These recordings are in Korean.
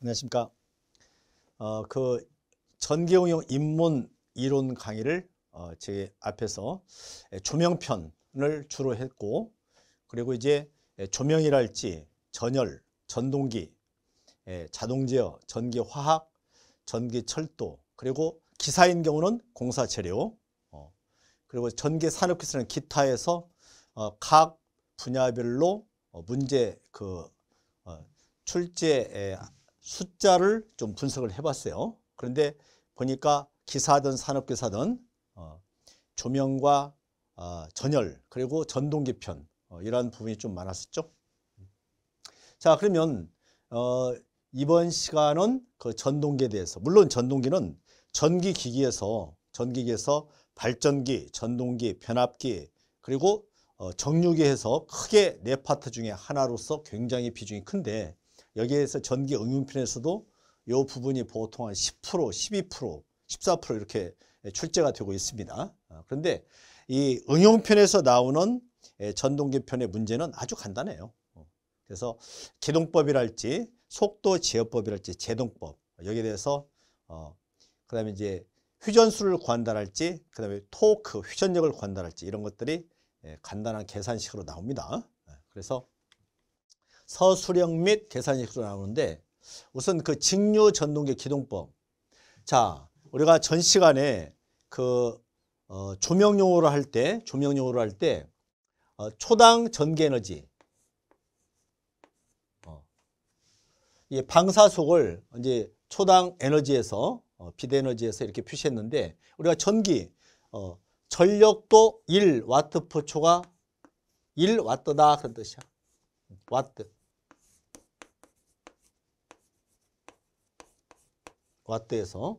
안녕하십니까. 어, 그 전개応용 입문 이론 강의를 어, 제 앞에서 조명편을 주로 했고 그리고 이제 조명이랄지 전열, 전동기, 자동제어, 전기화학, 전기철도 그리고 기사인 경우는 공사재료 어, 그리고 전기산업기술은 기타에서 어, 각 분야별로 어, 문제 그 어, 출제 에, 숫자를 좀 분석을 해봤어요. 그런데 보니까 기사든 산업기사든 어, 조명과 어, 전열 그리고 전동기편 어, 이런 부분이 좀 많았었죠. 자 그러면 어, 이번 시간은 그 전동기에 대해서 물론 전동기는 전기기기에서 전기기에서 발전기, 전동기, 변압기 그리고 어, 정류기에서 크게 네 파트 중에 하나로서 굉장히 비중이 큰데 여기에서 전기 응용편에서도 이 부분이 보통 한 10%, 12%, 14% 이렇게 출제가 되고 있습니다. 아, 그런데 이 응용편에서 나오는 예, 전동기편의 문제는 아주 간단해요. 어, 그래서 기동법이랄지 속도 제어법이랄지 제동법 여기에 대해서 어, 그 다음에 이제 휘전수를 관달할지그 다음에 토크 휘전력을 관달할지 이런 것들이 예, 간단한 계산식으로 나옵니다. 아, 그래서 서수령 및 계산식으로 나오는데 우선 그 직류 전동계 기동법 자 우리가 전 시간에 그 어, 조명 용어로 할때 조명 용어로 할때 어, 초당 전기 에너지 어, 이 방사속을 이제 초당 에너지에서 어, 비대 에너지에서 이렇게 표시했는데 우리가 전기 어, 전력도 1 와트 포초가 1 와트다 그런 뜻이야. 와트. 와트에서.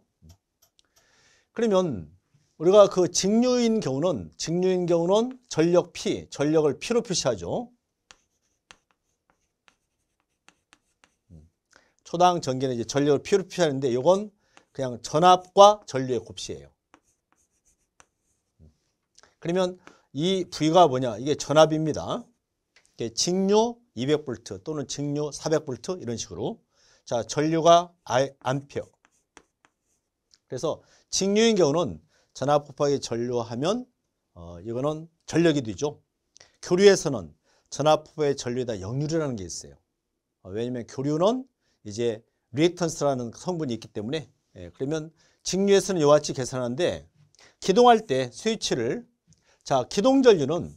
그러면 우리가 그 직류인 경우는 직류인 경우는 전력 P, 전력을 P로 표시하죠. 음. 초당 전기는 이제 전력을 P로 표시하는데 이건 그냥 전압과 전류의 곱씨예요. 음. 그러면 이 V가 뭐냐? 이게 전압입니다. 이게 직류 200V 또는 직류 400V 이런 식으로 자 전류가 암페어 그래서 직류인 경우는 전압 곱하기 전류하면 어, 이거는 전력이 되죠. 교류에서는 전압 곱하기 전류에다 역류라는 게 있어요. 어, 왜냐하면 교류는 이제 리액턴스라는 성분이 있기 때문에 예, 그러면 직류에서는 이와 같이 계산하는데 기동할 때 스위치를 자 기동 전류는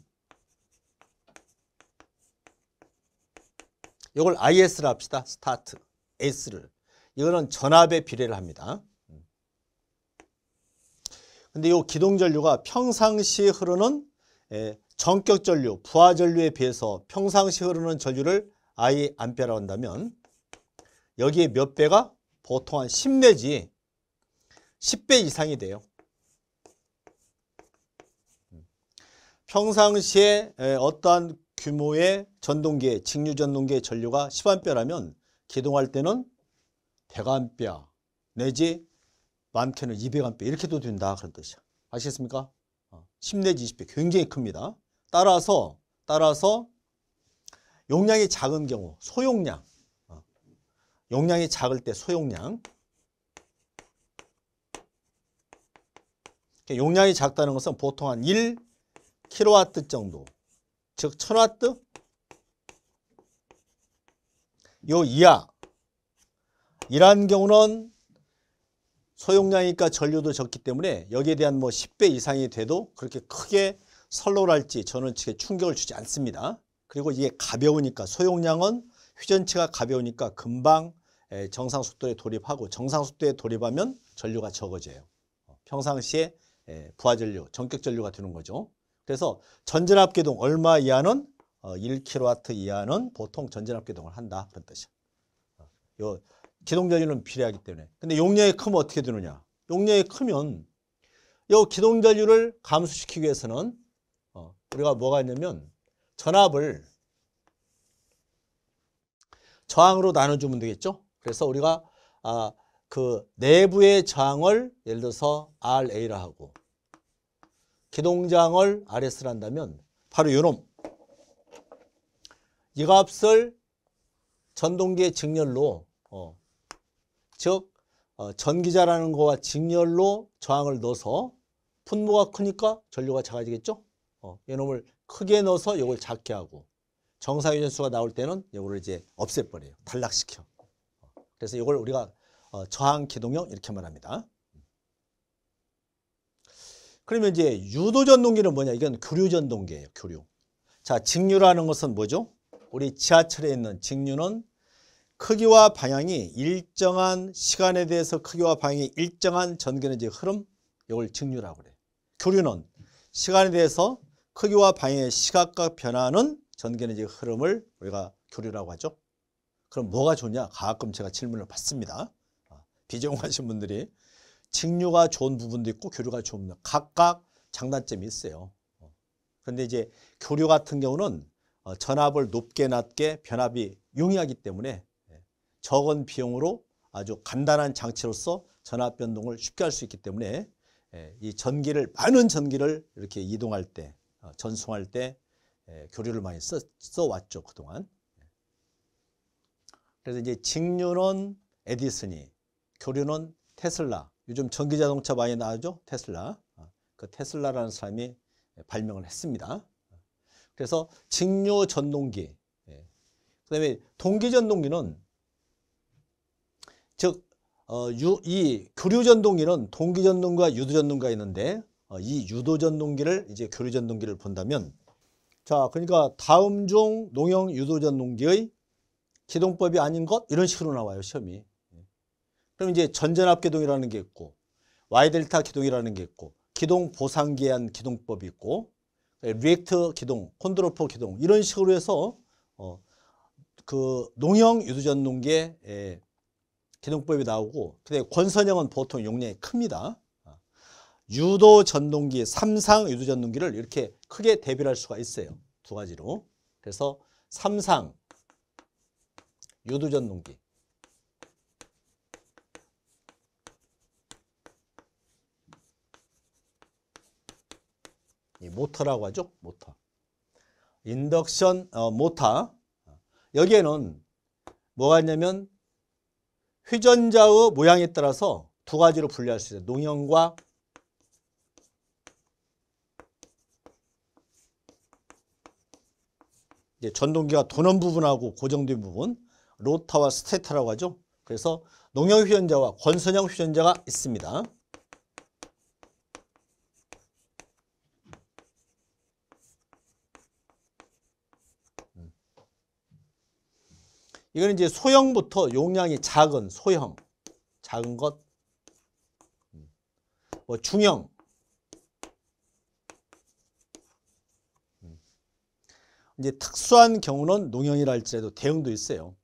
이걸 IS를 합시다. 스타트 S를 이거는 전압의 비례를 합니다. 근데 이 기동전류가 평상시에 흐르는 예, 전격전류, 부하전류에 비해서 평상시 흐르는 전류를 아예 암페라고 한다면 여기에 몇 배가 보통 한10 내지 10배 이상이 돼요. 평상시에 예, 어떠한 규모의 전동계, 직류전동계 전류가 10A라면 기동할 때는 100A 내지 많게는 2 0 0 a 페 이렇게도 된다 그런 뜻이야. 아시겠습니까? 10 어, 내지 20배 굉장히 큽니다. 따라서 따라서 용량이 작은 경우 소용량 어, 용량이 작을 때 소용량 용량이 작다는 것은 보통 한 1kW 정도 즉 1000W 요 이하 이러 경우는 소용량이니까 전류도 적기 때문에 여기에 대한 뭐 10배 이상이 돼도 그렇게 크게 선로랄지 전원측에 충격을 주지 않습니다. 그리고 이게 가벼우니까 소용량은 휴전체가 가벼우니까 금방 정상 속도에 돌입하고 정상 속도에 돌입하면 전류가 적어져요. 어, 평상시에 부하 전류, 전격 전류가 되는 거죠. 그래서 전진압 기동 얼마 이하는 1kW 어, 이하는 보통 전진압 기동을 한다 그런 뜻이에요 어, 기동자류는 비례하기 때문에. 근데 용량이 크면 어떻게 되느냐. 용량이 크면 이기동자류를 감소시키기 위해서는 어, 우리가 뭐가 있냐면 전압을 저항으로 나눠주면 되겠죠. 그래서 우리가 아, 그 내부의 저항을 예를 들어서 RA라 하고 기동장을 RS라 한다면 바로 요놈 이 값을 전동기의 직렬로 어, 즉 어, 전기자라는 거와 직렬로 저항을 넣어서 분모가 크니까 전류가 작아지겠죠. 어, 이놈을 크게 넣어서 이걸 작게 하고 정사유전수가 나올 때는 이거를 이제 없애버려요. 단락시켜. 어, 그래서 이걸 우리가 어, 저항기동형 이렇게 말합니다. 그러면 이제 유도전동기는 뭐냐? 이건 교류전동기예요. 교류. 자, 직류라는 것은 뭐죠? 우리 지하철에 있는 직류는 크기와 방향이 일정한 시간에 대해서 크기와 방향이 일정한 전개는지 흐름 이걸 증류라고 그래. 교류는 시간에 대해서 크기와 방향의 시각과 변화는 전개는지 흐름을 우리가 교류라고 하죠. 그럼 뭐가 좋냐? 가끔 제가 질문을 받습니다. 아, 비전공하신 분들이 직류가 좋은 부분도 있고 교류가 좋은 부분 각각 장단점이 있어요. 그런데 어. 이제 교류 같은 경우는 어, 전압을 높게 낮게 변압이 용이하기 때문에 적은 비용으로 아주 간단한 장치로서 전압 변동을 쉽게 할 수 있기 때문에 예, 이 전기를 많은 전기를 이렇게 이동할 때 어, 전송할 때 예, 교류를 많이 써, 써왔죠 그동안 그래서 이제 직류는 에디슨이 교류는 테슬라 요즘 전기자동차 많이 나오죠 테슬라 어, 그 테슬라라는 사람이 예, 발명을 했습니다 그래서 직류 전동기 그 다음에 동기전동기는 즉, 어, 유, 이 교류전동기는 동기전동과 유도전동기가 있는데 어, 이 유도전동기를 이제 교류전동기를 본다면 자 그러니까 다음 중 농형 유도전동기의 기동법이 아닌 것 이런 식으로 나와요 시험이 그럼 이제 전전압 기동이라는 게 있고 Y델타 기동이라는 게 있고 기동 보상기한 기동법이 있고 리액트 기동, 콘드로포 기동 이런 식으로 해서 어, 그 농형 유도전동기의 기동법이 나오고 근데 권선형은 보통 용량이 큽니다. 유도 전동기, 삼상 유도 전동기를 이렇게 크게 대별할 수가 있어요. 두 가지로. 그래서 삼상 유도 전동기 모터라고 하죠. 모터. 인덕션 어, 모터. 여기에는 뭐가 있냐면 회전자의 모양에 따라서 두 가지로 분류할 수 있어요. 농형과 이제 전동기가 도는 부분하고 고정된 부분, 로타와 스테타라고 하죠. 그래서 농형 휴전자와 권선형 휴전자가 있습니다. 이거는 이제 소형부터 용량이 작은 소형, 작은 것, 음. 뭐 중형, 음. 이제 특수한 경우는 농형이라 할지라도 대형도 있어요.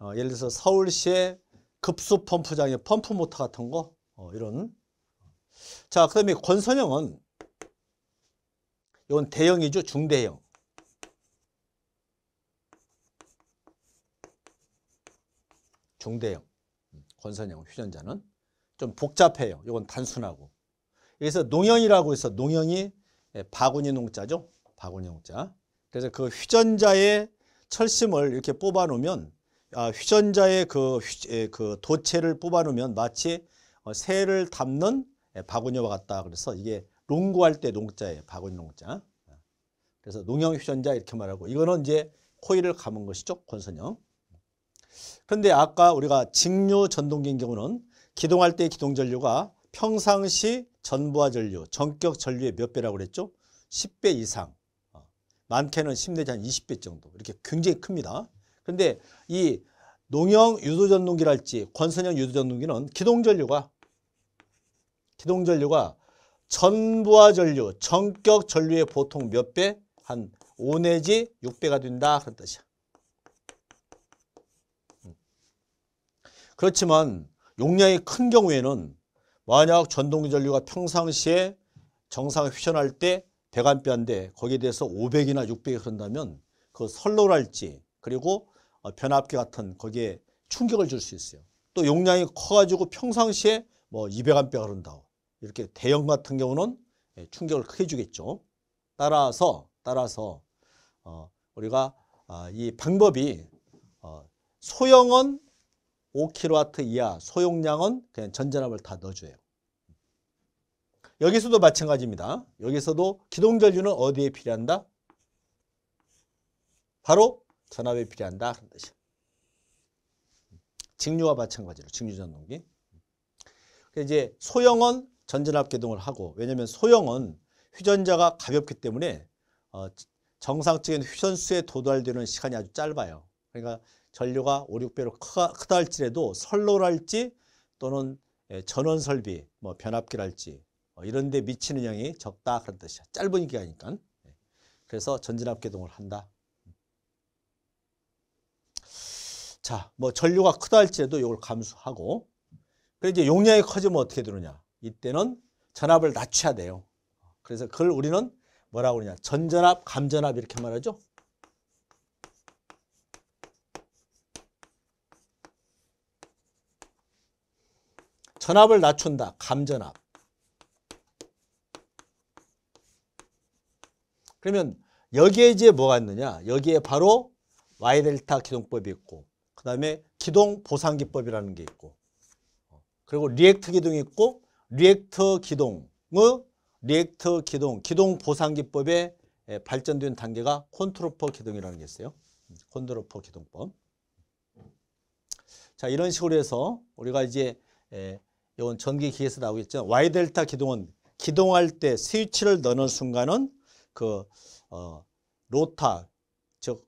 어, 예를 들어서 서울시의 급수 펌프장의 펌프 모터 같은 거 어, 이런. 자, 그다음에 권선형은 이건 대형이죠, 중대형. 중대형, 권선형 휴전자는 좀 복잡해요. 이건 단순하고. 여기서 농형이라고 해서 농형이 예, 바구니 농자죠. 바구니 농자. 그래서 그 휴전자의 철심을 이렇게 뽑아놓으면 아, 휴전자의 그, 휴, 예, 그 도체를 뽑아놓으면 마치 어, 새를 담는 예, 바구니와 같다. 그래서 이게 농구할 때 농자예요. 바구니 농자. 아. 그래서 농형 휴전자 이렇게 말하고 이거는 이제 코일을 감은 것이죠. 권선형. 그런데 아까 우리가 직류 전동기인 경우는 기동할 때의 기동 전류가 평상시 전부하 전류, 전격 전류의 몇 배라고 그랬죠? 10배 이상, 어, 많게는 10 내지 한 20배 정도 이렇게 굉장히 큽니다. 그런데 이 농형 유도전동기랄지 권선형 유도전동기는 기동전류가 기동전류가 전부하 전류, 전격 전류의 보통 몇 배? 한5 내지 6배가 된다 그런 뜻이야. 그렇지만 용량이 큰 경우에는 만약 전동전류가 평상시에 정상에 휘전할 때대관뼈인데 거기에 대해서 500이나 600이 흐른다면 그 선로랄지 그리고 어, 변압기 같은 거기에 충격을 줄 수 있어요. 또 용량이 커가지고 평상시에 뭐 200암페가 흐른다고 이렇게 대형 같은 경우는 예, 충격을 크게 주겠죠. 따라서 따라서 어, 우리가 아, 이 방법이 어, 소형은 5kW 이하 소용량은 그냥 전자압을 다 넣어줘요. 여기서도 마찬가지입니다. 여기서도 기동전류는 어디에 필요한다? 바로 전압에 필요한다. 직류와 마찬가지로 직류전동기. 그러니까 이제 소형은 전전압 개동을 하고 왜냐하면 소형은 휘전자가 가볍기 때문에 어, 정상적인 휘전수에 도달되는 시간이 아주 짧아요. 그러니까 전류가 5, 6배로 크다, 크다 할지라도 선로랄지 또는 예, 전원 설비, 뭐 변압기랄지 뭐 이런 데 미치는 영이 적다 그런 뜻이야. 짧은 기간이니까. 예. 그래서 전진압 개동을 한다. 자, 뭐 전류가 크다 할지라도 이걸 감수하고 그래 이제 용량이 커지면 어떻게 되느냐? 이때는 전압을 낮춰야 돼요. 그래서 그걸 우리는 뭐라고 그러냐? 전전압, 감전압 이렇게 말하죠. 전압을 낮춘다. 감전압. 그러면 여기에 이제 뭐가 있느냐. 여기에 바로 Y델타 기동법이 있고 그 다음에 기동 보상기법이라는 게 있고 그리고 리액터 기동이 있고 리액터 기동의 리액터 기동, 기동 보상기법의 예, 발전된 단계가 콘트로퍼 기동이라는 게 있어요. 콘트로퍼 기동법. 자, 이런 식으로 해서 우리가 이제 예, 이건 전기기에서 나오겠죠. Y 델타 기동은 기동할 때 스위치를 넣는 순간은 그 어, 로타 즉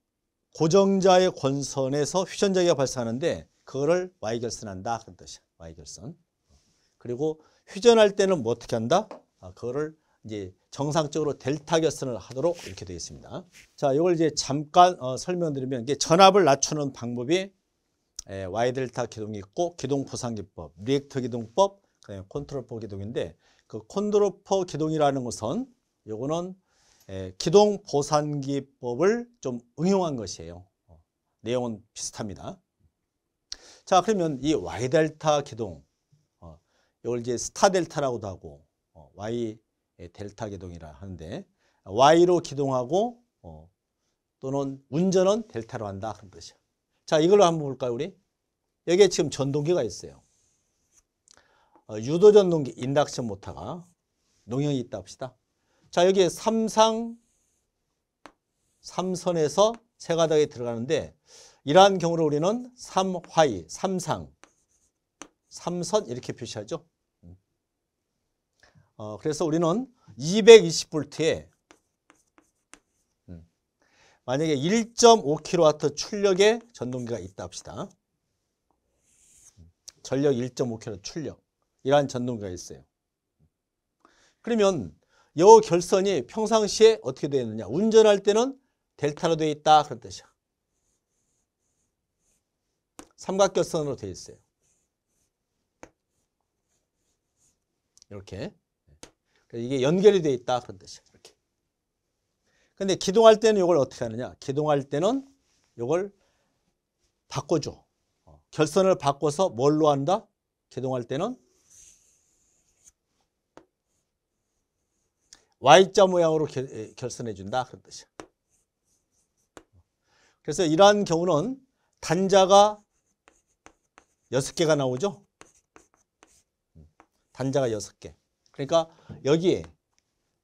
고정자의 권선에서 휘전자기가 발생하는데 그거를 Y 결선한다 그 뜻이야. Y 결선. 그리고 휘전할 때는 뭐 어떻게 한다? 아, 그거를 이제 정상적으로 델타 결선을 하도록 이렇게 되어 있습니다. 자, 이걸 이제 잠깐 어, 설명드리면 이게 전압을 낮추는 방법이 에, 예, 와이델타 기동이 있고 기동 포상 기법, 리액터 기동법, 컨트롤포 기동인데 그 콘트롤퍼 기동이라는 것은 요거는 예, 기동 보상기법을좀 응용한 것이에요. 어, 내용은 비슷합니다. 자 그러면 이 Y델타 기동 어, 이걸 이제 스타델타라고도 하고 어, Y 델타 기동이라 하는데 Y로 기동하고 어, 또는 운전은 델타로 한다 그런 뜻이요 자, 이걸로 한번 볼까요, 우리? 여기에 지금 전동기가 있어요. 어, 유도 전동기, 인덕션 모터가 농형이 있다 합시다. 자, 여기에 삼상, 삼선에서 세 가닥이 들어가는데 이러한 경우를 우리는 삼화이, 삼상, 삼선 이렇게 표시하죠. 음. 어, 그래서 우리는 220V에 만약에 1.5kW 출력의 전동기가 있다 합시다. 전력 1.5kW 출력. 이러한 전동기가 있어요. 그러면 여 결선이 평상시에 어떻게 되어 있느냐. 운전할 때는 델타로 되어 있다. 그런 뜻이야. 삼각결선으로 되어 있어요. 이렇게. 그러니까 이게 연결이 되어 있다. 그런 뜻이야. 근데 기동할 때는 이걸 어떻게 하느냐? 기동할 때는 이걸 바꿔줘. 어, 결선을 바꿔서 뭘로 한다? 기동할 때는 Y자 모양으로 결선해 준다 그런 뜻이야. 그래서 이러한 경우는 단자가 6개가 나오죠. 단자가 6개. 그러니까 여기에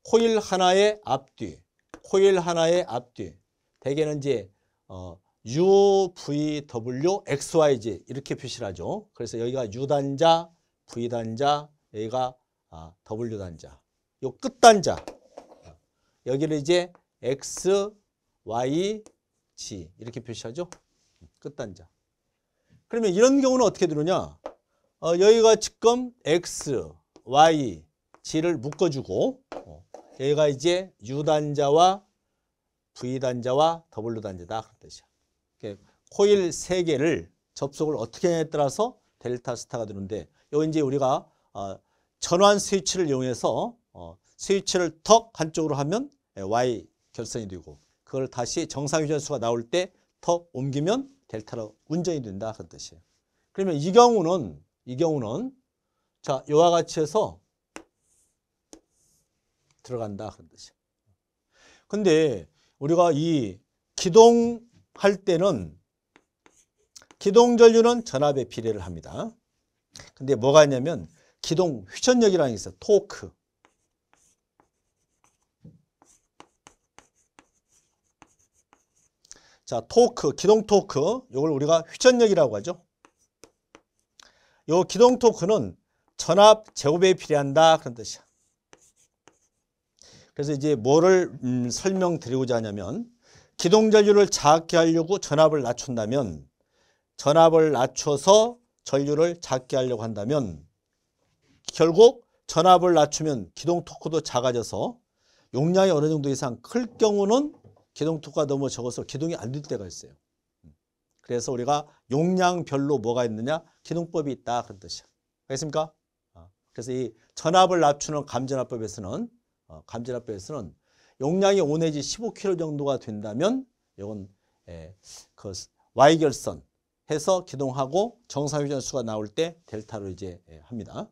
코일 하나의 앞뒤 코일 하나의 앞뒤 대개는 이제 어, U, V, W, X, Y, Z 이렇게 표시를 하죠. 그래서 여기가 U 단자, V 단자, 여기가 아, W 단자, 요 끝 단자 여기를 이제 X, Y, Z 이렇게 표시하죠. 끝 단자. 그러면 이런 경우는 어떻게 되느냐? 어, 여기가 지금 X, Y, z 를 묶어주고 어, 얘가 이제 u 단자와 V단자와 W단자다 그런 뜻이야. 코일 세개를 접속을 어떻게 하냐에 따라서 델타 스타가 되는데 여 이제 우리가 어, 전환 스위치를 이용해서 어, 스위치를 턱 한쪽으로 하면 예, Y 결선이 되고 그걸 다시 정상 유전수가 나올 때 턱 옮기면 델타로 운전이 된다 그런 뜻이에요. 그러면 이 경우는 이 경우는 자 이와 같이 해서 들어간다 그런 뜻이야. 근데 우리가 이 기동할 때는 기동 전류는 전압에 비례를 합니다. 근데 뭐가 있냐면 기동 휘전력이라는 게 있어. 토크. 자, 토크, 기동 토크. 이걸 우리가 휘전력이라고 하죠. 요 기동 토크는 전압 제곱에 비례한다 그런 뜻이야. 그래서 이제 뭐를 음, 설명드리고자 하냐면 기동전류를 작게 하려고 전압을 낮춘다면 전압을 낮춰서 전류를 작게 하려고 한다면 결국 전압을 낮추면 기동 토크도 작아져서 용량이 어느 정도 이상 클 경우는 기동 토크가 너무 적어서 기동이 안 될 때가 있어요. 그래서 우리가 용량별로 뭐가 있느냐? 기동법이 있다 그런 뜻이야. 알겠습니까? 어. 그래서 이 전압을 낮추는 감전압법에서는 감질압 어, 배에서는 용량이 5 내지 15kg 정도가 된다면 이건 예, 그 Y결선 해서 기동하고 정상회전수가 나올 때 델타로 이제 예, 합니다.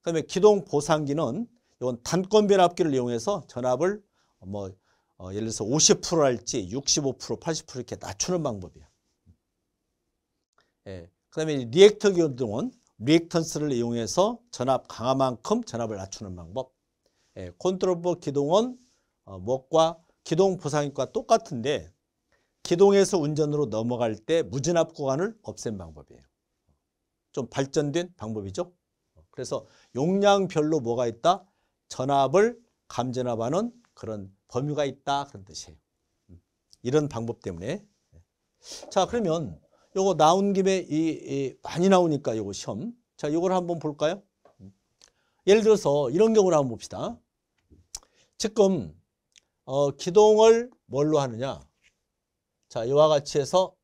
그다음에 기동 보상기는 이건 단권 변압기를 이용해서 전압을 뭐 어, 예를 들어서 50% 할지 65% 80% 이렇게 낮추는 방법이야. 예. 그다음에 리액터 기동은 리액턴스를 이용해서 전압 강화만큼 전압을 낮추는 방법. 예, 콘트롤버 기동은 어, 목과 기동 부상과 똑같은데 기동에서 운전으로 넘어갈 때 무진압 구간을 없앤 방법이에요. 좀 발전된 방법이죠. 그래서 용량별로 뭐가 있다? 전압을 감전압하는 그런 범위가 있다 그런 뜻이에요. 이런 방법 때문에 예. 자 그러면 요거 나온 김에 이, 이 많이 나오니까 요거 시험 자 요걸 한번 볼까요? 예를 들어서 이런 경우를 한번 봅시다. 지금 어, 기동을 뭘로 하느냐? 자, 이와 같이 해서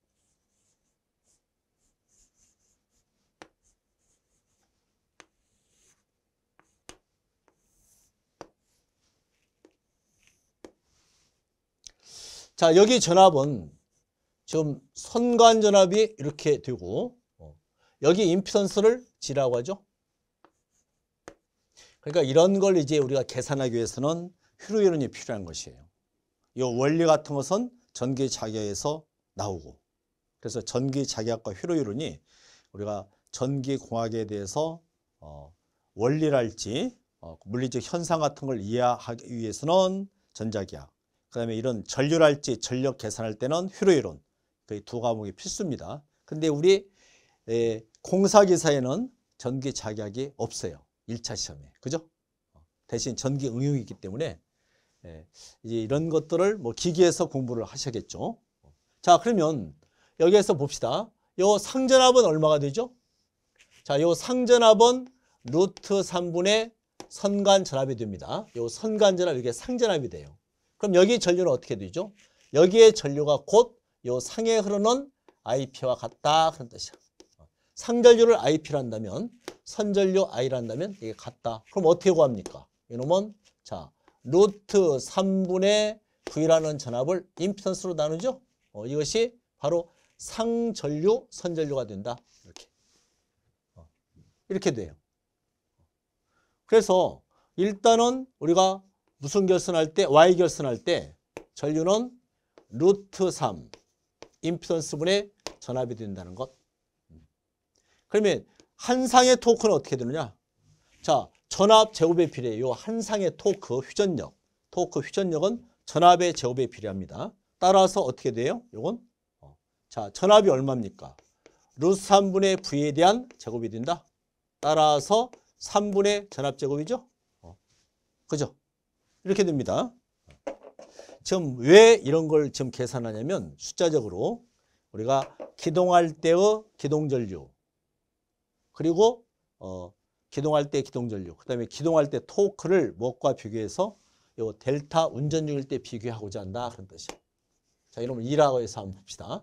자, 여기 전압은 지금 선관 전압이 이렇게 되고 어, 여기 임피던스를 G라고 하죠. 그러니까 이런 걸 이제 우리가 계산하기 위해서는 휴로이론이 필요한 것이에요. 이 원리 같은 것은 전기자기에서 나오고 그래서 전기자기학과 휴로이론이 우리가 전기공학에 대해서 어, 원리랄지 어, 물리적 현상 같은 걸 이해하기 위해서는 전자기학 그 다음에 이런 전류랄지 전력 계산할 때는 휴로이론 그 두 과목이 필수입니다. 근데 우리 에, 공사기사에는 전기자기학이 없어요. 1차 시험에. 그죠? 어, 대신 전기응용이기 때문에 예. 이제 이런 것들을 뭐 기기에서 공부를 하셔야겠죠. 자, 그러면 여기에서 봅시다. 요상전압은 얼마가 되죠? 자, 요상전압은 루트 3분의 선관전압이 됩니다. 요선관전압 이게 상전압이 돼요. 그럼 여기 전류는 어떻게 되죠? 여기에 전류가 곧 요 상에 흐르는 IP와 같다 그런 뜻이야. 상전류를 IP로 한다면 선전류 i 로 한다면 이게 같다. 그럼 어떻게 구합니까? 이놈은 자 루트 3분의 9라는 전압을 임피턴스로 나누죠. 어, 이것이 바로 상전류, 선전류가 된다. 이렇게. 어, 이렇게 돼요. 그래서 일단은 우리가 무슨 결선할 때, Y 결선할 때 전류는 루트 3, 임피턴스분의 전압이 된다는 것. 음. 그러면 한 상의 토크는 어떻게 되느냐? 자, 전압 제곱에 비례 요한 상의 토크 휘전력, 토크 휘전력은 전압의 제곱에 비례합니다. 따라서 어떻게 돼요? 요건 어. 자 전압이 얼마입니까? 루스 3분의 V에 대한 제곱이 된다. 따라서 3분의 전압 제곱이죠. 어. 그죠? 이렇게 됩니다. 지금 왜 이런 걸 지금 계산하냐면 숫자적으로 우리가 기동할 때의 기동전류 그리고 어, 기동할 때 기동전류, 그 다음에 기동할 때 토크를 무엇과 비교해서 요 델타 운전 중일 때 비교하고자 한다 그런 뜻이에요. 자, 이러면 2라고 해서 한번 봅시다.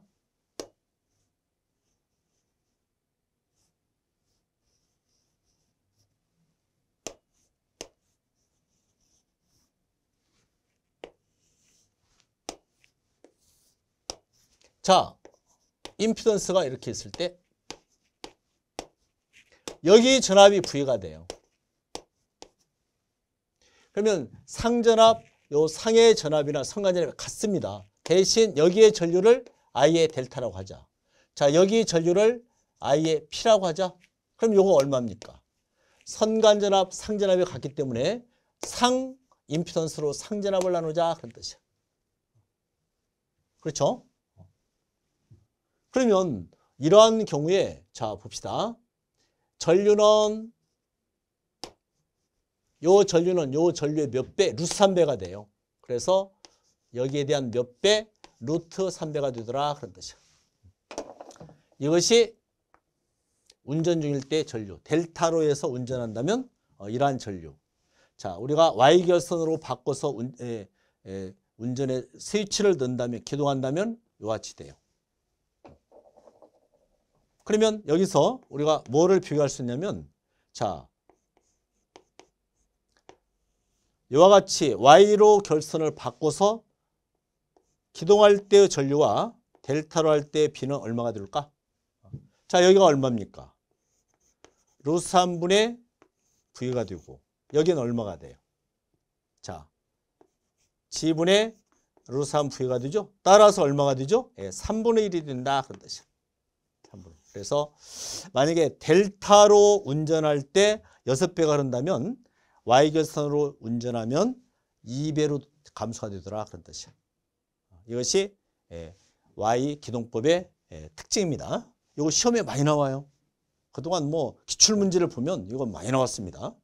자, 임피던스가 이렇게 있을 때 여기 전압이 부여가 돼요. 그러면 상전압, 요 상의 전압이나 성간전압이 같습니다. 대신 여기의 전류를 I의 델타라고 하자. 자, 여기 전류를 I의 P라고 하자. 그럼 요거 얼마입니까? 선간전압, 상전압이 같기 때문에 상 임피던스로 상전압을 나누자 그런 뜻이야. 그렇죠? 그러면 이러한 경우에 자 봅시다. 전류는 요 전류는 요 전류의 몇 배? 루트 3배가 돼요. 그래서 여기에 대한 몇 배? 루트 3배가 되더라 그런 뜻이야. 이것이 운전 중일 때 전류. 델타로 해서 운전한다면 어, 이러한 전류. 자, 우리가 Y결선으로 바꿔서 운, 에, 에, 운전의 스위치를 넣는다면, 기동한다면 이 같이 돼요. 그러면 여기서 우리가 뭐를 비교할 수 있냐면 자 이와 같이 Y로 결선을 바꿔서 기동할 때의 전류와 델타로 할때의 B는 얼마가 들을까? 자 여기가 얼마입니까? 루스 3분의 V가 되고 여기는 얼마가 돼요? 자 G분의 루트 3 V가 되죠? 따라서 얼마가 되죠? 예, 3분의 1이 된다 그런 뜻이에요. 그래서 만약에 델타로 운전할 때 6배가 흐른다면 Y결선으로 운전하면 2배로 감소가 되더라 그런 뜻이야. 이것이 예, Y 기동법의 예, 특징입니다. 이거 시험에 많이 나와요. 그동안 뭐 기출문제를 보면 이거 많이 나왔습니다.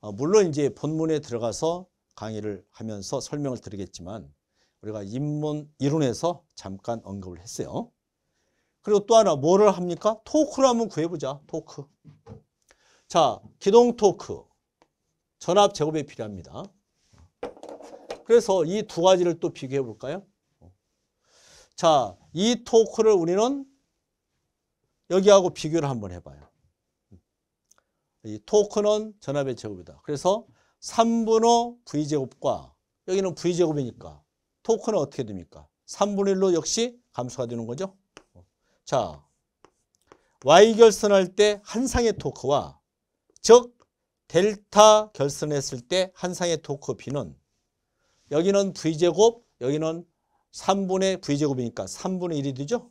어, 물론 이제 본문에 들어가서 강의를 하면서 설명을 드리겠지만 우리가 입문 이론에서 잠깐 언급을 했어요. 그리고 또 하나 뭐를 합니까? 토크를 한번 구해보자. 토크. 자, 기동 토크. 전압 제곱이 필요합니다. 그래서 이 두 가지를 또 비교해 볼까요? 자, 이 토크를 우리는 여기하고 비교를 한번 해봐요. 이 토크는 전압의 제곱이다. 그래서 3분의 V제곱과 여기는 V제곱이니까 토크는 어떻게 됩니까? 3분의 1로 역시 감소가 되는 거죠. 자, Y 결선할 때한 상의 토크와 즉 델타 결선했을 때한 상의 토크 B는 여기는 V제곱, 여기는 3분의 V제곱이니까 3분의 1이 되죠.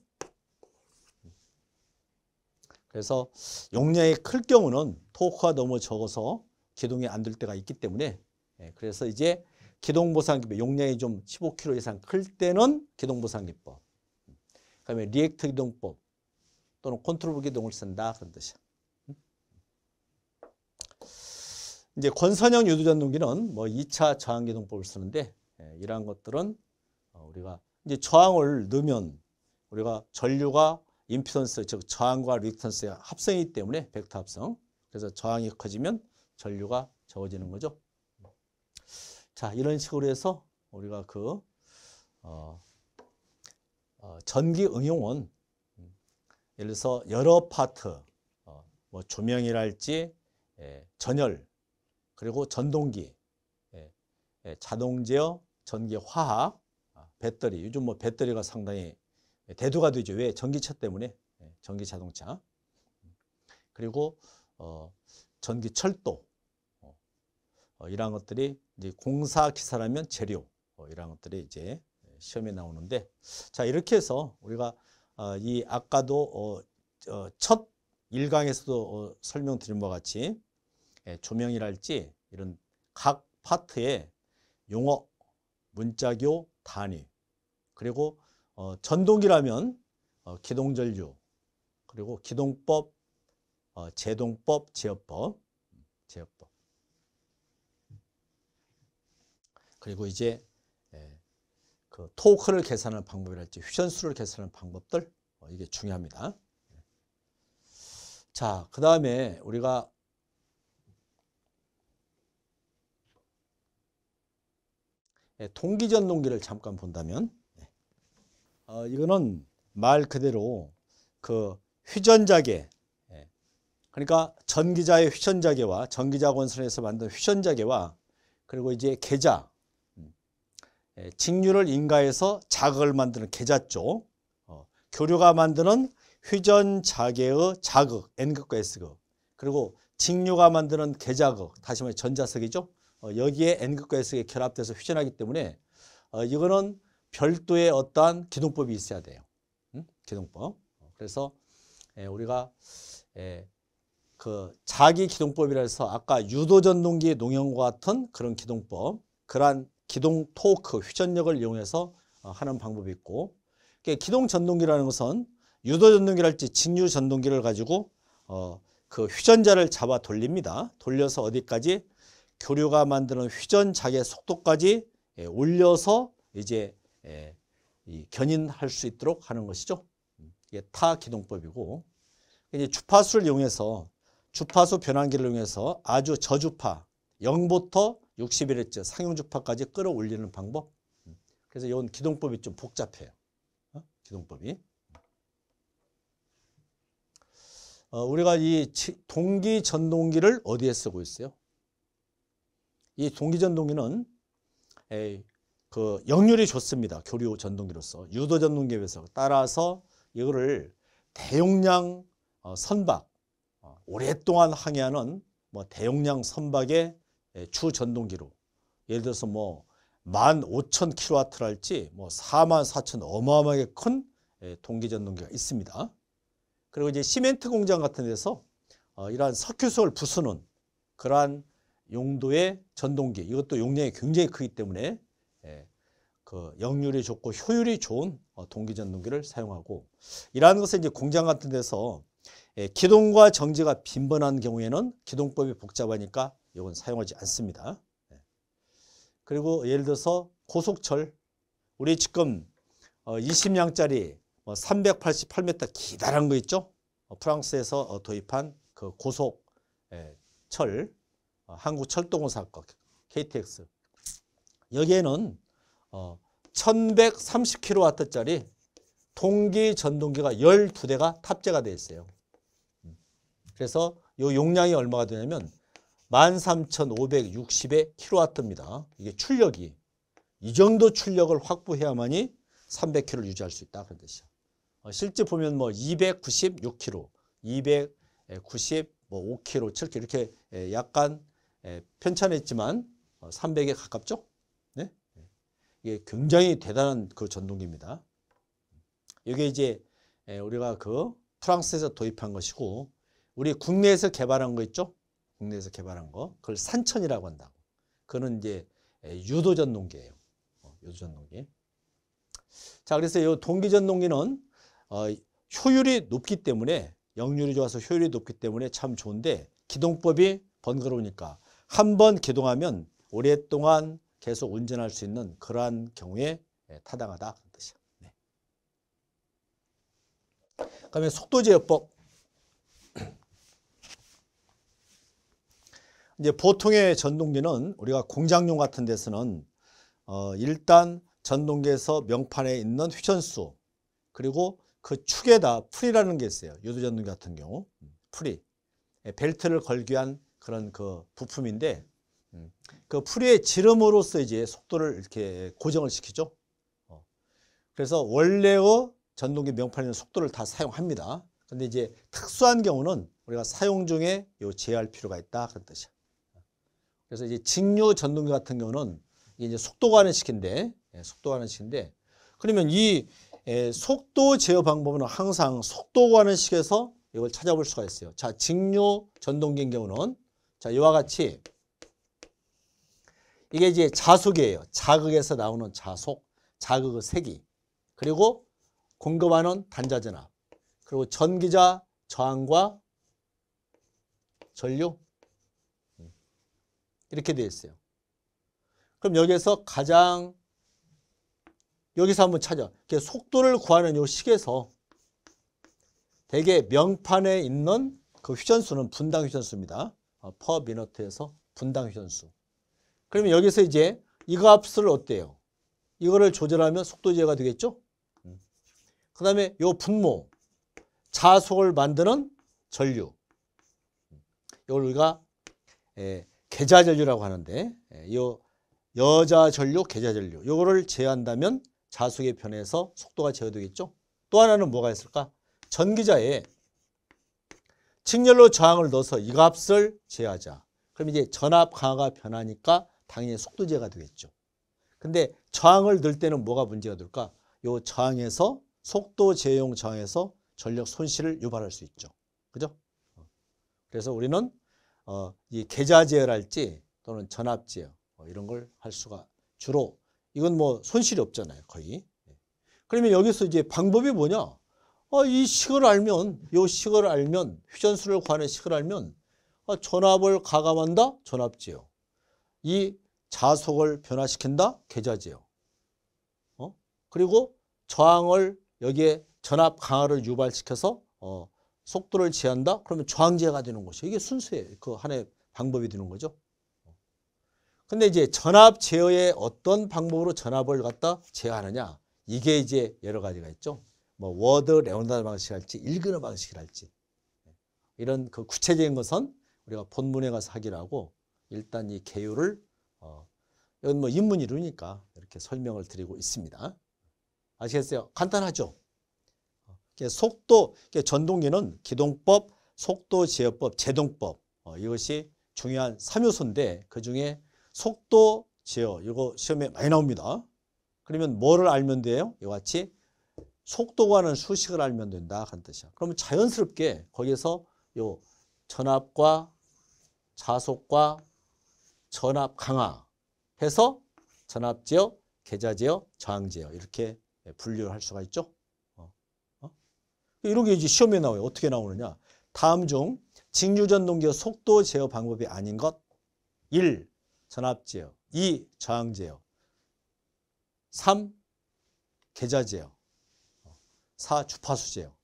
그래서 용량이 클 경우는 토크가 너무 적어서 기동이 안 될 때가 있기 때문에 예, 그래서 이제 기동보상기법 용량이 좀 15kg 이상 클 때는 기동보상기법 그다음에 리액트 기동법 또는 컨트롤 기동을 쓴다 그런 뜻이야. 음? 이제 권선형 유도전동기는 뭐 2차 저항 기동법을 쓰는데 예, 이러한 것들은 어, 우리가 이제 저항을 넣으면 우리가 전류가 임피던스 즉 저항과 리턴스의 합성이기 때문에 벡터 합성. 그래서 저항이 커지면 전류가 적어지는 거죠. 자, 이런 식으로 해서 우리가 그 어, 어, 전기 응용은 음, 예를 들어서 여러 파트, 어, 뭐 조명이랄지 예, 전열, 그리고 전동기, 예, 예, 자동 제어, 전기 화학, 아, 배터리. 요즘 뭐 배터리가 상당히 대두가 되죠. 왜? 전기차 때문에. 전기 자동차. 그리고 어, 전기 철도. 이런 것들이 이제 공사 기사라면 재료. 이런 것들이 이제 시험에 나오는데 자 이렇게 해서 우리가 어, 이 아까도 어, 어, 첫 1강에서도 설명드린 것와 같이 예, 조명이랄지 이런 각파트의 용어, 문자교, 단위 그리고 전동기라면 기동전류 그리고 기동법, 제동법, 제어법 음, 제어법 그리고 이제 그토크를 계산하는 방법이랄지 휘전수를 계산하는 방법들 어, 이게 중요합니다. 자, 그 다음에 우리가 예, 동기전 동기를 잠깐 본다면 예. 어, 이거는 말 그대로 그 휘전자계 예. 그러니까 전기자의 휘전자계와 전기자 권선에서 만든 휘전자계와 그리고 이제 계자 예, 직류를 인가해서 자극을 만드는 계좌쪽, 어, 교류가 만드는 휘전자계의 자극, N극과 S극, 그리고 직류가 만드는 계좌극, 다시 말해 전자석이죠. 어, 여기에 N극과 S극이 결합돼서 휘전하기 때문에 어, 이거는 별도의 어떠한 기동법이 있어야 돼요. 음? 기동법. 그래서 예, 우리가 예, 그 자기 기동법이라 해서 아까 유도전동기의 농형과 같은 그런 기동법, 그러한 기동 토크, 휘전력을 이용해서 어, 하는 방법이 있고 기동 전동기라는 것은 유도 전동기랄지 직류 전동기를 가지고 어, 그 휘전자를 잡아 돌립니다. 돌려서 어디까지 교류가 만드는 휘전작의 속도까지 예, 올려서 이제 예, 견인할 수 있도록 하는 것이죠. 음, 이게 타 기동법이고 이제 주파수를 이용해서 주파수 변환기를 이용해서 아주 저주파 0부터 61Hz 상용주파까지 끌어올리는 방법. 그래서 이건 기동법이 좀 복잡해요. 어? 기동법이. 어, 우리가 이 동기 전동기를 어디에 쓰고 있어요? 이 동기 전동기는 에이, 그 역률이 좋습니다. 교류 전동기로서 유도 전동기에 비해서 따라서 이거를 대용량 어, 선박 어, 오랫동안 항해하는 뭐 대용량 선박의 추전동기로 예, 예를 들어서 뭐 15,000kW랄지 뭐44,000 어마어마하게 큰 예, 동기전동기가 있습니다. 그리고 이제 시멘트 공장 같은 데서 어, 이러한 석유수를 부수는 그러한 용도의 전동기 이것도 용량이 굉장히 크기 때문에 예, 그 역률이 좋고 효율이 좋은 어, 동기전동기를 사용하고 이러한 것은 이제 공장 같은 데서 기동과 정지가 빈번한 경우에는 기동법이 복잡하니까 이건 사용하지 않습니다. 네. 그리고 예를 들어서 고속철 우리 지금 20량짜리 어, 388m 뭐 기다란 거 있죠? 어, 프랑스에서 어, 도입한 그 고속철 예, 한국철도공사 거 KTX 여기에는 1130kW짜리 동기 전동기가 12대가 탑재가 되어 있어요. 음. 그래서 이 용량이 얼마가 되냐면 13,560의 킬로와트입니다. 이게 출력이 이 정도 출력을 확보해야만이 300km를 유지할 수 있다 그런 뜻이야. 어, 실제 보면 뭐 296km, 295km, 7km 이렇게 예, 약간 예, 편찬했지만 300에 어, 가깝죠? 네? 예. 이게 굉장히 대단한 그 전동기입니다. 이게 이제 우리가 그 프랑스에서 도입한 것이고 우리 국내에서 개발한 거 있죠? 국내에서 개발한 거 그걸 산천이라고 한다고. 그거는 이제 유도전 농기예요. 어, 유도전 농기. 자 그래서 이 동기전 농기는 어, 효율이 높기 때문에 역률이 좋아서 효율이 높기 때문에 참 좋은데 기동법이 번거로우니까 한 번 기동하면 오랫동안 계속 운전할 수 있는 그러한 경우에 타당하다 그 뜻이야. 네. 그다음 속도제어법 이제 보통의 전동기는 우리가 공장용 같은 데서는 어, 일단 전동기에서 명판에 있는 휘전수 그리고 그 축에다 풀이라는 게 있어요. 유두전동기 같은 경우 음, 풀이 예, 벨트를 걸기 위한 그런 그 부품인데 음, 그 풀이의 지름으로써 이제 속도를 이렇게 고정을 시키죠. 어, 그래서 원래의 전동기 명판에는 속도를 다 사용합니다. 근데 이제 특수한 경우는 우리가 사용 중에 요 제어할 필요가 있다 그런 뜻이야. 그래서 이제 직류 전동기 같은 경우는 이제 속도 관의식인데 예, 속도 관의식인데 그러면 이 예, 속도 제어 방법은 항상 속도 관의식에서 이걸 찾아볼 수가 있어요. 자, 직류 전동기인 경우는 자, 이와 같이 이게 이제 자속이에요. 자극에서 나오는 자속, 자극의 세기. 그리고 공급하는 단자 전압. 그리고 전기자 저항과 전류 이렇게 되어 있어요. 그럼 여기에서 가장 여기서 한번 찾아. 속도를 구하는 이 식에서 대개 명판에 있는 그 휘전수는 분당 휘전수입니다. 퍼 어, 미너트에서 분당 휘전수. 그러면 여기서 이제 이거 값을 어때요? 이거를 조절하면 속도제가 되겠죠? 음. 그 다음에 요 분모, 자속을 만드는 전류. 음. 이걸 우리가 에, 예, 계좌 전류라고 하는데 이 예, 여자 전류, 계좌 전류 이거를 제외한다면 자수의 변에서 속도가 제어되겠죠또 하나는 뭐가 있을까? 전기자에 칙렬로 저항을 넣어서 이 값을 제하자. 그럼 이제 전압 강화가 변하니까 당연히 속도제가 되겠죠. 근데 저항을 넣을 때는 뭐가 문제가 될까? 요 저항에서 속도 제용 저항에서 전력 손실을 유발할 수 있죠. 그죠? 그래서 우리는 어, 이 계좌 제어랄지 또는 전압 제어 뭐 이런 걸 할 수가 주로 이건 뭐 손실이 없잖아요 거의 예. 그러면 여기서 이제 방법이 뭐냐 어, 이 식을 알면 이 식을 알면 휴전수를 구하는 식을 알면 어, 전압을 가감한다 전압 제어 이 자속을 변화시킨다 계좌 제어 어? 그리고 저항을 여기에 전압 강화를 유발시켜서 어, 속도를 제한다? 그러면 저항제가 되는 것이 이게 순수의 그 하나의 방법이 되는 거죠. 근데 이제 전압 제어의 어떤 방법으로 전압을 갖다 제어하느냐 이게 이제 여러 가지가 있죠. 뭐 워드 레온다드 방식이랄지 일그 방식이랄지 이런 그 구체적인 것은 우리가 본문에 가서 하기로 하고 일단 이 개요를 어 이건 뭐 인문이루니까 이렇게 설명을 드리고 있습니다. 아시겠어요? 간단하죠? 속도, 전동기는 기동법, 속도 제어법, 제동법 어, 이것이 중요한 3요소인데 그중에 속도 제어 이거 시험에 많이 나옵니다. 그러면 뭐를 알면 돼요? 이와 같이 속도와는 수식을 알면 된다 그런 뜻이야. 그러면 자연스럽게 거기에서 요 전압과 자속과 전압 강화 해서 전압 제어, 계좌 제어, 저항 제어 이렇게 분류를 할 수가 있죠. 이런 게 이제 시험에 나와요. 어떻게 나오느냐. 다음 중 직류전동기어 속도 제어 방법이 아닌 것 1. 전압 제어 2. 저항 제어 3. 계좌 제어 4. 주파수 제어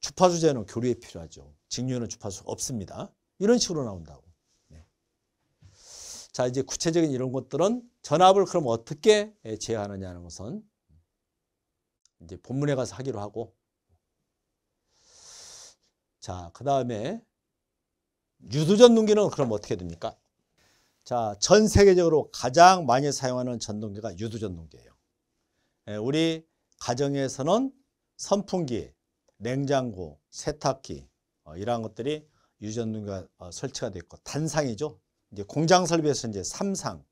주파수 제어는 교류에 필요하죠. 직류는 주파수 없습니다. 이런 식으로 나온다고. 네. 자 이제 구체적인 이런 것들은 전압을 그럼 어떻게 예, 제어하느냐 는 것은 이제 본문에 가서 하기로 하고 자, 그 다음에 유두전동기는 그럼 어떻게 됩니까? 자, 전 세계적으로 가장 많이 사용하는 전동기가 유두전동기예요. 예, 우리 가정에서는 선풍기, 냉장고, 세탁기 어, 이러한 것들이 유전동기가 어, 설치가 되어 있고 단상이죠. 이제 공장 설비에서 이제 삼상,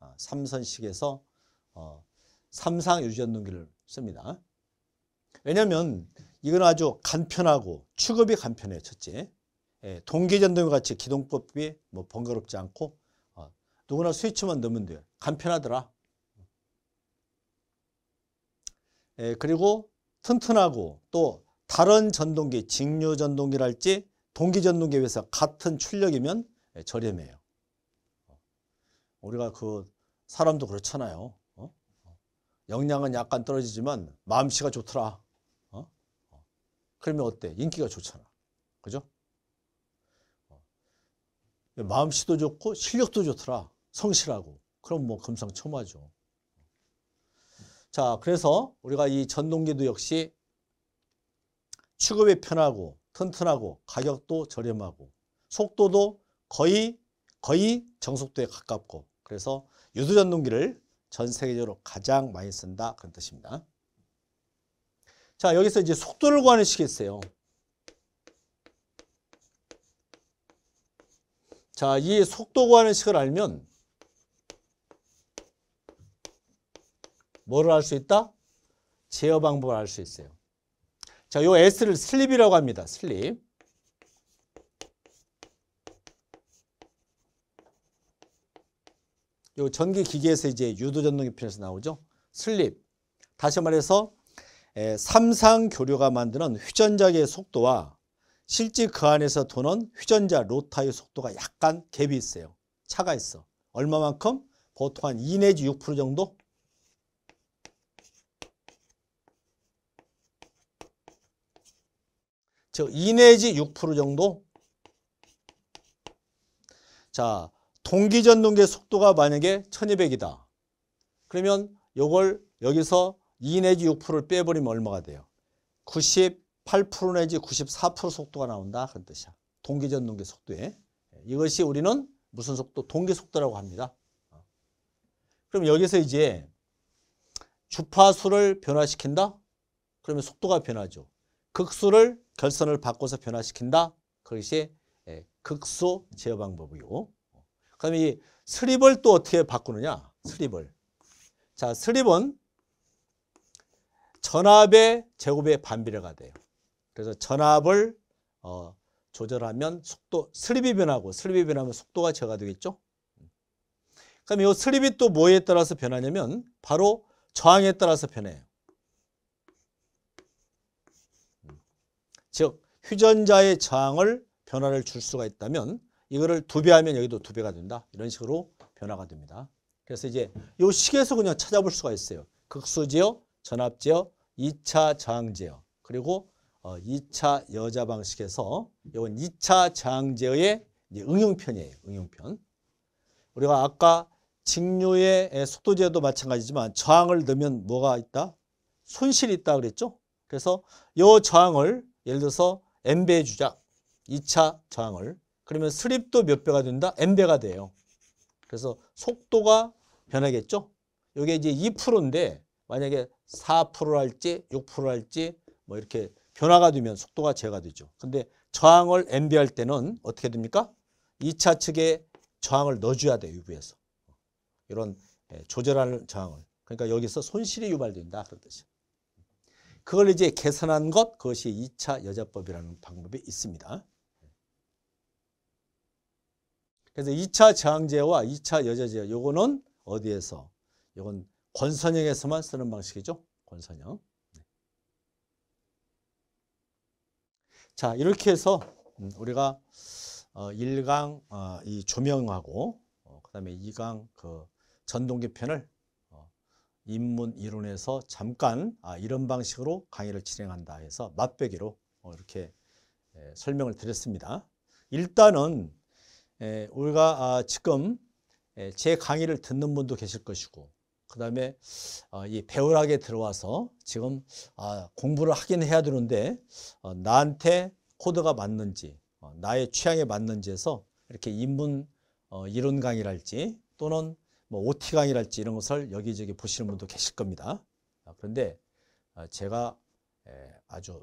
어, 삼선식에서 삼상 유전동기를 씁니다. 왜냐하면 이건 아주 간편하고 취급이 간편해요. 첫째. 예, 동기전등과 같이 기동법이 뭐 번거롭지 않고 어, 누구나 스위치만 넣으면 돼요. 간편하더라. 예, 그리고 튼튼하고 또 다른 전동기, 직류 전동기랄지 동기 전동기에 비해서 같은 출력이면 예, 저렴해요. 우리가 그 사람도 그렇잖아요. 어? 역량은 약간 떨어지지만 마음씨가 좋더라. 그러면 어때? 인기가 좋잖아. 그죠? 어. 마음씨도 좋고 실력도 좋더라. 성실하고. 그럼 뭐 금상첨화죠. 자, 그래서 우리가 이 전동기도 역시 취급이 편하고 튼튼하고 가격도 저렴하고 속도도 거의 거의 정속도에 가깝고 그래서 유두전동기를 전 세계적으로 가장 많이 쓴다 그런 뜻입니다. 자, 여기서 이제 속도를 구하는 식이었어요. 자, 이 속도 구하는 식을 알면 뭐를 알 수 있다? 제어 방법을 알 수 있어요. 자, 요 S를 슬립이라고 합니다. 슬립. 요 전기 기계에서 이제 유도 전동기 편에서 나오죠. 슬립. 다시 말해서 삼상 교류가 만드는 휴전자의 속도와 실제 그 안에서 도는 휴전자 로타의 속도가 약간 갭이 있어요. 차가 있어. 얼마만큼? 보통 한 2 내지 6% 정도? 저2 내지 6% 정도? 자, 동기전동계 속도가 만약에 1200이다. 그러면 이걸 여기서 2 내지 6%를 빼버리면 얼마가 돼요? 98% 내지 94% 속도가 나온다. 그런 뜻이야. 동기전 동기 속도에. 예, 이것이 우리는 무슨 속도? 동기 속도라고 합니다. 어. 그럼 여기서 이제 주파수를 변화시킨다? 그러면 속도가 변하죠. 극수를 결선을 바꿔서 변화시킨다? 그것이 예, 극소 제어 방법이고. 어. 그럼 이 슬립을 또 어떻게 바꾸느냐? 슬립을. 자, 슬립은 전압의 제곱의 반비례가 돼요. 그래서 전압을 어, 조절하면 속도 슬립이 변하고 슬립이 변하면 속도가 제가되겠죠. 그럼 이 슬립이 또 뭐에 따라서 변하냐면 바로 저항에 따라서 변해요. 즉 휴전자의 저항을 변화를 줄 수가 있다면 이거를 두 배 하면 여기도 두 배가 된다. 이런 식으로 변화가 됩니다. 그래서 이제 이 식에서 그냥 찾아볼 수가 있어요. 극수지요, 전압지요, 2차 저항제어 그리고 2차 어, 여자 방식에서 이건 2차 저항제어의 응용편이에요. 응용편. 우리가 아까 직류의 속도제어도 마찬가지지만 저항을 넣으면 뭐가 있다? 손실이 있다 그랬죠? 그래서 이 저항을 예를 들어서 m배 주자. 2차 저항을. 그러면 스립도 몇 배가 된다? m배가 돼요. 그래서 속도가 변하겠죠? 이게 이제 2%인데 만약에 4% 할지 6% 할지 뭐 이렇게 변화가 되면 속도가 제어가 되죠. 근데 저항을 MB할 때는 어떻게 됩니까? 2차 측에 저항을 넣어줘야 돼 유부에서. 이런 예, 조절하는 저항을. 그러니까 여기서 손실이 유발된다. 그런 뜻이에요. 그걸 이제 계산한 것 그것이 2차 여자법이라는 방법이 있습니다. 그래서 2차 저항제와 2차 여자제 요거는 어디에서 요건 권선형에서만 쓰는 방식이죠. 권선형. 네. 자, 이렇게 해서 음, 우리가 1강 어, 어, 이 조명하고 어, 그다음에 2강 그 전동기 편을 인문 이론에서 잠깐 아, 이런 방식으로 강의를 진행한다 해서 맛보기로 이렇게 예, 설명을 드렸습니다. 일단은 예, 우리가 아, 지금 예, 제 강의를 듣는 분도 계실 것이고 그 다음에 어, 이 배우락에 들어와서 지금 아, 공부를 하긴 해야 되는데 어, 나한테 코드가 맞는지 어, 나의 취향에 맞는지 해서 이렇게 인문 이론 강의랄지 또는 뭐 OT 강의랄지 이런 것을 여기저기 보시는 분도 계실 겁니다. 아, 그런데 아, 제가 예, 아주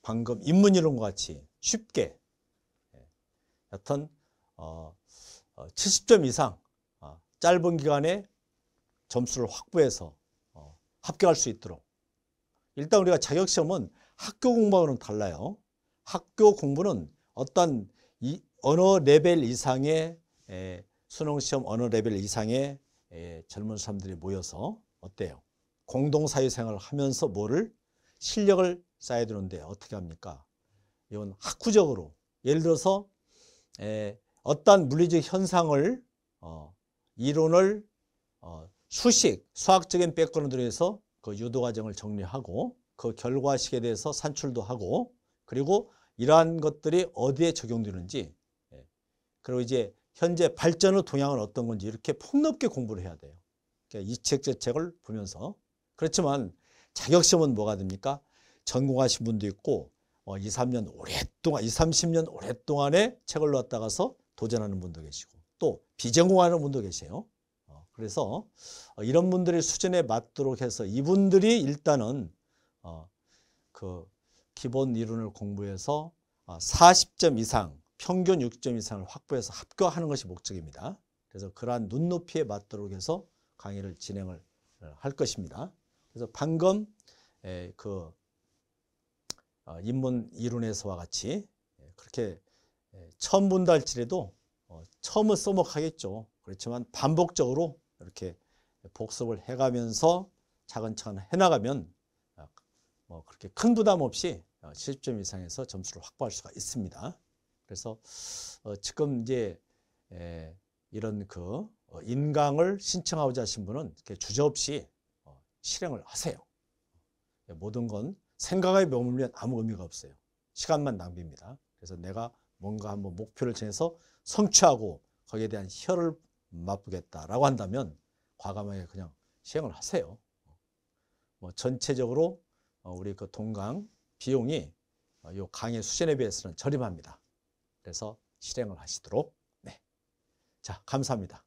방금 인문 이론과 같이 쉽게 예, 여튼 70점 이상 짧은 기간에 점수를 확보해서 어, 합격할 수 있도록 일단 우리가 자격시험은 학교 공부하고는 달라요. 학교 공부는 어떤 이 언어 레벨 이상의 에, 수능시험 언어 레벨 이상의 에, 젊은 사람들이 모여서 어때요? 공동사회생활을 하면서 뭐를? 실력을 쌓아야 되는데 어떻게 합니까? 이건 학구적으로 예를 들어서 에, 어떤 물리적 현상을 어, 이론을 어, 수식, 수학적인 백그라운드로 해서 그 유도 과정을 정리하고 그 결과식에 대해서 산출도 하고 그리고 이러한 것들이 어디에 적용되는지 예. 그리고 이제 현재 발전의 동향은 어떤 건지 이렇게 폭넓게 공부를 해야 돼요. 그러니까 이책 저 책을 보면서 그렇지만 자격시험은 뭐가 됩니까? 전공하신 분도 있고 어, 2, 3년 오랫동안, 2, 30년 오랫동안에 책을 넣었다가서 도전하는 분도 계시고 또 비전공하는 분도 계세요. 그래서 어, 이런 분들의 수준에 맞도록 해서 이분들이 일단은 어, 그 기본 이론을 공부해서 40점 어, 이상, 평균 6점 이상을 확보해서 합격하는 것이 목적입니다. 그래서 그러한 눈높이에 맞도록 해서 강의를 진행을 할 것입니다. 그래서 방금 그 인문 이론에서와 같이 예, 그렇게 처음 본다 할지라도 처음은 써먹하겠죠. 그렇지만 반복적으로 이렇게 복습을 해가면서 차근차근 해나가면 어, 뭐 그렇게 큰 부담 없이 70점 어, 이상에서 점수를 확보할 수가 있습니다. 그래서 어, 지금 이제 이런 그 인강을 신청하고자 하신 분은 주저없이 실행을 하세요. 예, 모든 건 생각에 머물면 아무 의미가 없어요. 시간만 낭비입니다. 그래서 내가 뭔가 한번 목표를 정해서 성취하고 거기에 대한 혀를 맛보겠다라고 한다면 과감하게 그냥 시행을 하세요. 뭐 전체적으로 어, 우리 그 동강 비용이 어, 요 강의 수준에 비해서는 저렴합니다. 그래서 실행을 하시도록 네. 자, 감사합니다.